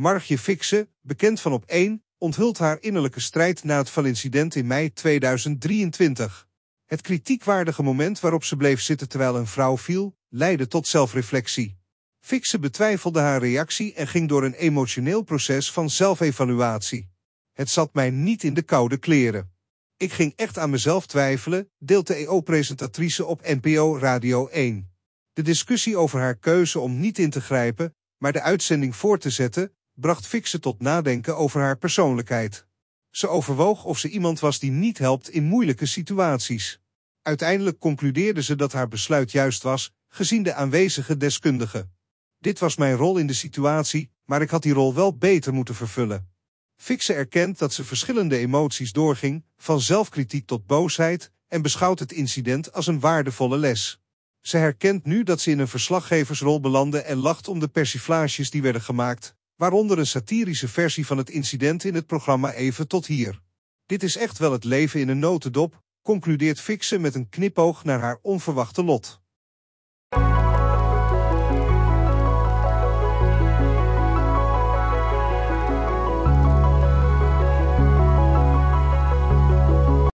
Margje Fikse, bekend van op 1, onthult haar innerlijke strijd na het valincident in mei 2023. Het kritiekwaardige moment waarop ze bleef zitten terwijl een vrouw viel, leidde tot zelfreflectie. Fikse betwijfelde haar reactie en ging door een emotioneel proces van zelfevaluatie. Het zat mij niet in de koude kleren. Ik ging echt aan mezelf twijfelen, deelt de EO-presentatrice op NPO Radio 1. De discussie over haar keuze om niet in te grijpen, maar de uitzending voor te zetten, bracht Fixe tot nadenken over haar persoonlijkheid. Ze overwoog of ze iemand was die niet helpt in moeilijke situaties. Uiteindelijk concludeerde ze dat haar besluit juist was, gezien de aanwezige deskundigen. Dit was mijn rol in de situatie, maar ik had die rol wel beter moeten vervullen. Fixe erkent dat ze verschillende emoties doorging, van zelfkritiek tot boosheid, en beschouwt het incident als een waardevolle les. Ze herkent nu dat ze in een verslaggeversrol belandde en lacht om de persiflages die werden gemaakt, waaronder een satirische versie van het incident in het programma Even tot hier. Dit is echt wel het leven in een notendop, concludeert Fixen met een knipoog naar haar onverwachte lot.